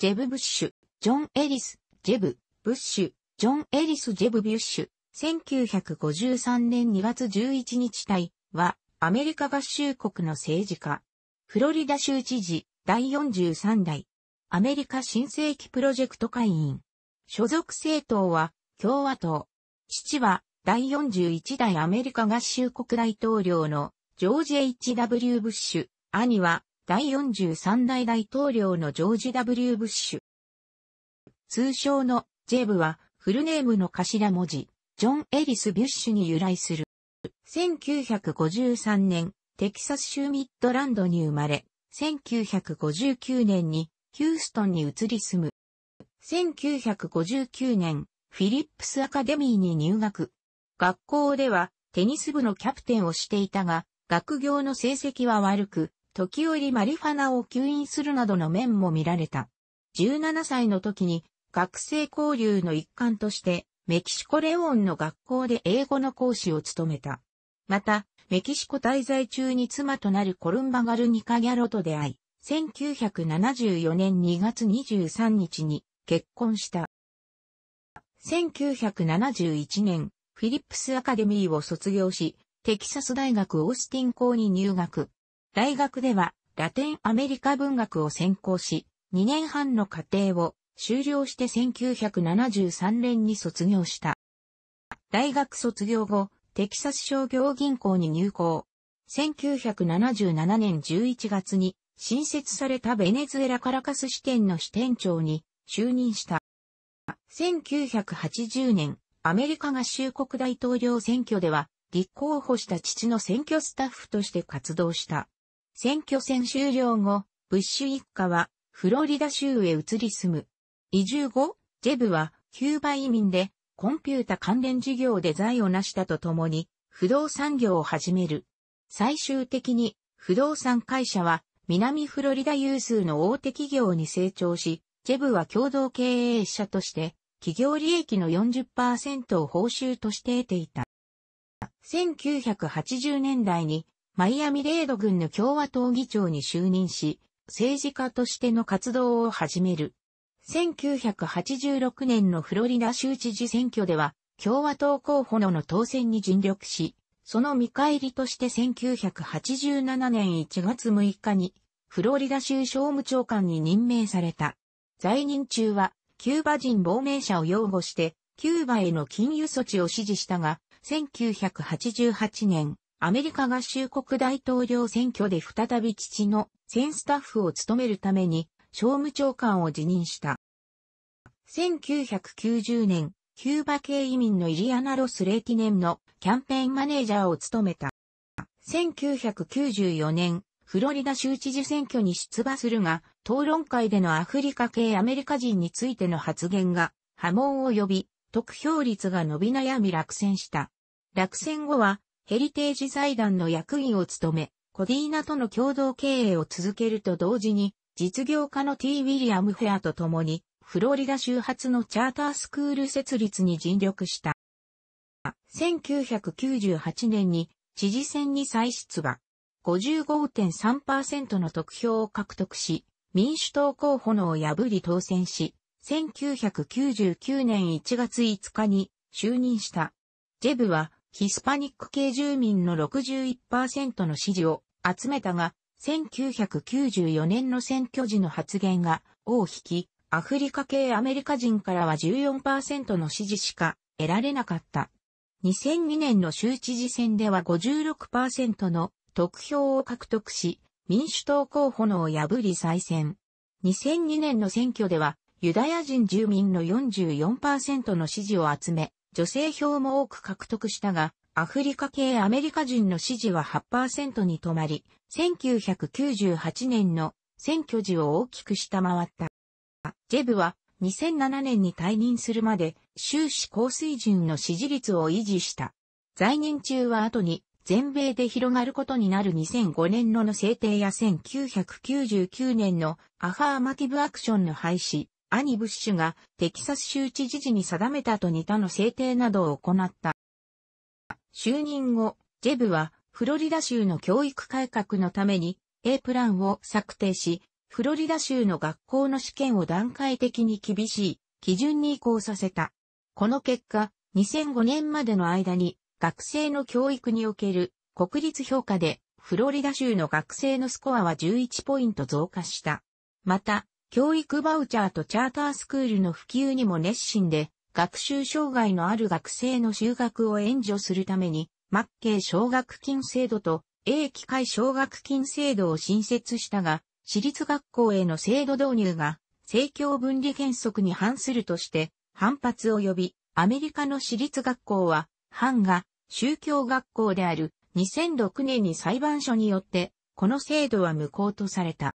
ジェブ・ブッシュ、ジョン・エリス、ジェブ、ブッシュ、ジョン・エリス・ジェブ・ビュッシュ、1953年2月11日隊は、アメリカ合衆国の政治家、フロリダ州知事、第43代、アメリカ新世紀プロジェクト会員。所属政党は、共和党。父は、第41代アメリカ合衆国大統領の、ジョージ・ H.W. ブッシュ。兄は、第43代大統領のジョージ・ W・ ブッシュ。通称のジェブはフルネームの頭文字、ジョン・エリス・ビュッシュに由来する。1953年、テキサス州ミッドランドに生まれ、1959年にヒューストンに移り住む。1959年、フィリップスアカデミーに入学。学校ではテニス部のキャプテンをしていたが、学業の成績は悪く、時折マリファナを吸引するなどの面も見られた。17歳の時に学生交流の一環としてメキシコレオンの学校で英語の講師を務めた。また、メキシコ滞在中に妻となるコルンバガルニカギャロと出会い、1974年2月23日に結婚した。1971年、フィリップスアカデミーを卒業し、テキサス大学オースティン校に入学。大学ではラテンアメリカ文学を専攻し、2年半の課程を修了して1973年に卒業した。大学卒業後、テキサス商業銀行に入行。1977年11月に新設されたベネズエラカラカス支店の支店長に就任した。1980年、アメリカ合衆国大統領選挙では立候補した父の選挙スタッフとして活動した。選挙戦終了後、ブッシュ一家はフロリダ州へ移り住む。移住後、ジェブはキューバ移民でコンピュータ関連事業で財を成したとともに不動産業を始める。最終的に不動産会社は南フロリダ有数の大手企業に成長し、ジェブは共同経営者として企業利益の40%を報酬として得ていた。1980年代にマイアミレード軍の共和党議長に就任し、政治家としての活動を始める。1986年のフロリダ州知事選挙では、共和党候補の当選に尽力し、その見返りとして1987年1月6日に、フロリダ州商務長官に任命された。在任中は、キューバ人亡命者を擁護して、キューバへの禁輸措置を支持したが、1988年、アメリカ合衆国大統領選挙で再び父の選スタッフを務めるために商務長官を辞任した。1990年、キューバ系移民のイリアナ・ロス・レーティネムのキャンペーンマネージャーを務めた。1994年、フロリダ州知事選挙に出馬するが、討論会でのアフリカ系アメリカ人についての発言が波紋を呼び、得票率が伸び悩み落選した。落選後はヘリテージ財団の役員を務め、コディーナとの共同経営を続けると同時に、実業家の T. ウィリアム・フェアと共に、フロリダ州発のチャータースクール設立に尽力した。1998年に知事選に再出馬、55.3%の得票を獲得し、民主党候補のを破り当選し、1999年1月5日に就任した。ジェブはヒスパニック系住民の61%の支持を集めたが、1994年の選挙時の発言が大引き、アフリカ系アメリカ人からは14%の支持しか得られなかった。2002年の州知事選では56%の得票を獲得し、民主党候補のを破り再選。2002年の選挙では、ユダヤ人住民の44%の支持を集め、女性票も多く獲得したが、アフリカ系アメリカ人の支持は8%に止まり、1998年の選挙時を大きく下回った。ジェブは2007年に退任するまで終始高水準の支持率を維持した。在任中は後に全米で広がることになる2005年のの制定や1999年のアハーマティブアクションの廃止、兄ブッシュがテキサス州知事時に定めたと似たの制定などを行った。就任後、ジェブはフロリダ州の教育改革のために A プランを策定し、フロリダ州の学校の試験を段階的に厳しい基準に移行させた。この結果、2005年までの間に学生の教育における国立評価でフロリダ州の学生のスコアは11ポイント増加した。また、教育バウチャーとチャータースクールの普及にも熱心で、学習障害のある学生の就学を援助するために、マッケ奨学金制度と英機会奨学金制度を新設したが、私立学校への制度導入が、政教分離原則に反するとして、反発を呼び、アメリカの私立学校は、反が宗教学校である2006年に裁判所によって、この制度は無効とされた。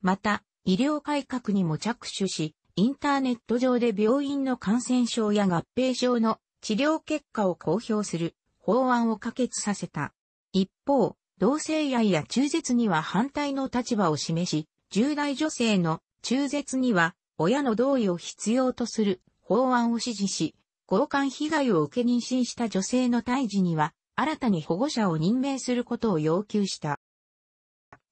また、医療改革にも着手し、インターネット上で病院の感染症や合併症の治療結果を公表する法案を可決させた。一方、同性愛や中絶には反対の立場を示し、重大女性の中絶には親の同意を必要とする法案を支持し、交換被害を受け妊娠した女性の胎児には新たに保護者を任命することを要求した。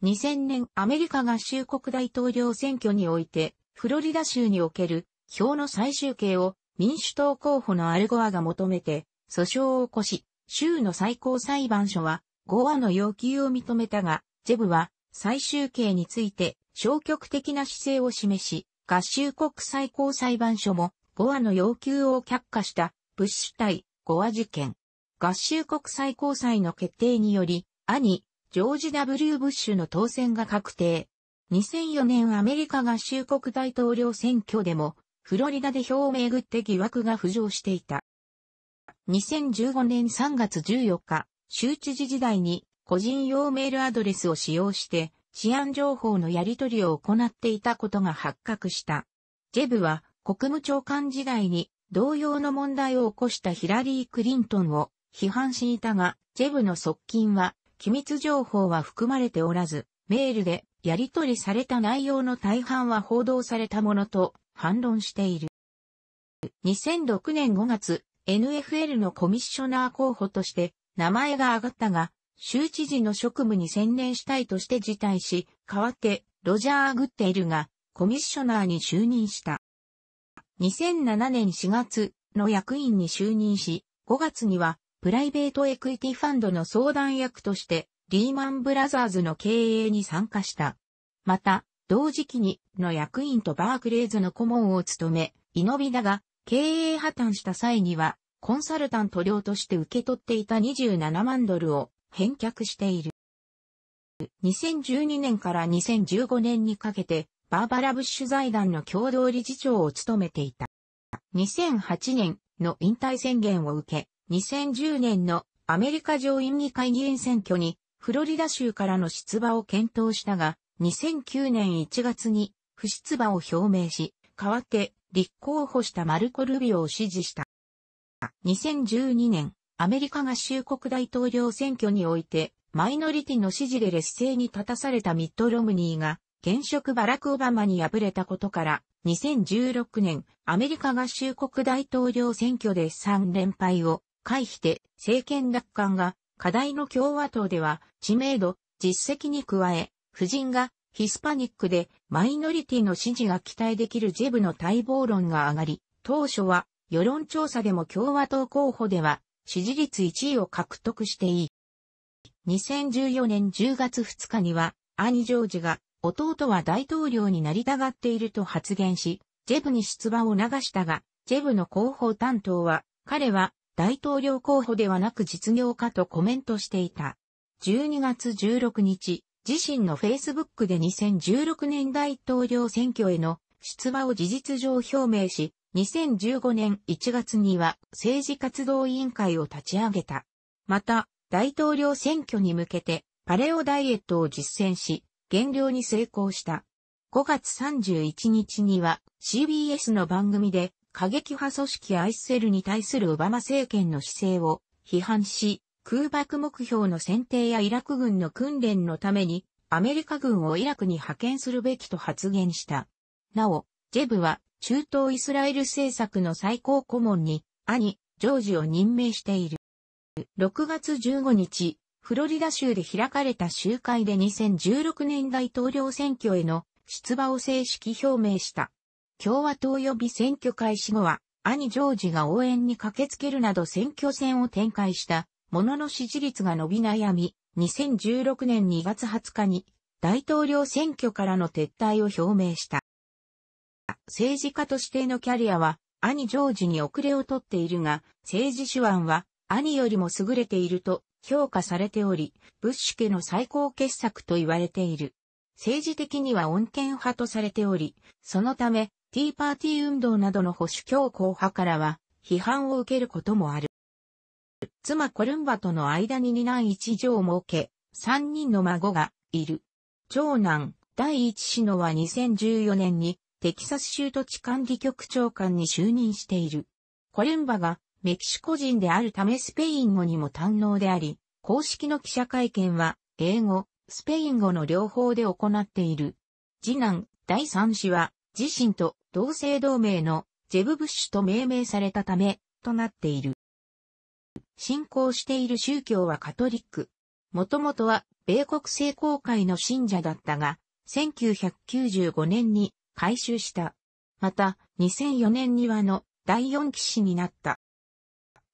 2000年アメリカ合衆国大統領選挙において、フロリダ州における票の最終形を民主党候補のアルゴアが求めて訴訟を起こし、州の最高裁判所はゴアの要求を認めたが、ジェブは最終形について消極的な姿勢を示し、合衆国最高裁判所もゴアの要求を却下したブッシュ対ゴア事件。合衆国最高裁の決定により、兄、ジョージ W. ブッシュの当選が確定。2004年アメリカ合衆国大統領選挙でも、フロリダで票をめぐって疑惑が浮上していた。2015年3月14日、州知事時代に個人用メールアドレスを使用して治安情報のやり取りを行っていたことが発覚した。ジェブは国務長官時代に同様の問題を起こしたヒラリー・クリントンを批判していたが、ジェブの側近は機密情報は含まれておらず、メールでやり取りされた内容の大半は報道されたものと反論している。2006年5月、NFL のコミッショナー候補として名前が挙がったが、州知事の職務に専念したいとして辞退し、代わってロジャー・グッテイルがコミッショナーに就任した。2007年4月の役員に就任し、5月にはプライベートエクイティファンドの相談役としてリーマンブラザーズの経営に参加した。また、同時期にの役員とバークレーズの顧問を務め、イノビダが経営破綻した際にはコンサルタント料として受け取っていた27万ドルを返却している。2012年から2015年にかけてバーバラ・ブッシュ財団の共同理事長を務めていた。2008年の引退宣言を受け、2010年のアメリカ上院議会議員選挙にフロリダ州からの出馬を検討したが、2009年1月に不出馬を表明し、代わって立候補したマルコ・ルビオを支持した。2012年、アメリカ合衆国大統領選挙において、マイノリティの支持で劣勢に立たされたミッド・ロムニーが、現職バラク・オバマに敗れたことから、2016年、アメリカ合衆国大統領選挙で3連敗を回して、政権奪還が、課題の共和党では、知名度、実績に加え、夫人が、ヒスパニックで、マイノリティの支持が期待できるジェブの待望論が上がり、当初は、世論調査でも共和党候補では、支持率1位を獲得していい。2014年10月2日には、兄ジョージが、弟は大統領になりたがっていると発言し、ジェブに出馬を流したが、ジェブの広報担当は、彼は大統領候補ではなく実業家とコメントしていた。12月16日、自身の Facebook で2016年大統領選挙への出馬を事実上表明し、2015年1月には政治活動委員会を立ち上げた。また、大統領選挙に向けてパレオダイエットを実践し、減量に成功した。5月31日には CBS の番組で過激派組織アイスセルに対するオバマ政権の姿勢を批判し、空爆目標の選定やイラク軍の訓練のために、アメリカ軍をイラクに派遣するべきと発言した。なお、ジェブは中東イスラエル政策の最高顧問に兄、ジョージを任命している。6月15日、フロリダ州で開かれた集会で2016年大統領選挙への出馬を正式表明した。共和党予備選挙開始後は、兄ジョージが応援に駆けつけるなど選挙戦を展開した、ものの支持率が伸び悩み、2016年2月20日に大統領選挙からの撤退を表明した。政治家としてのキャリアは、兄ジョージに遅れをとっているが、政治手腕は兄よりも優れていると評価されており、ブッシュ家の最高傑作と言われている。政治的には穏健派とされており、そのため、ティーパーティー運動などの保守強硬派からは批判を受けることもある。妻コルンバとの間に二男一女を設け、三人の孫がいる。長男、第一子のは2014年にテキサス州土地管理局長官に就任している。コルンバがメキシコ人であるためスペイン語にも堪能であり、公式の記者会見は英語、スペイン語の両方で行っている。次男、第三子は自身と同姓同名のジェブ・ブッシュと命名されたため、となっている。信仰している宗教はカトリック。もともとは米国聖公会の信者だったが、1995年に改修した。また、2004年にはの第4騎士になった。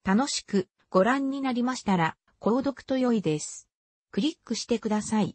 楽しくご覧になりましたら、購読と良いです。クリックしてください。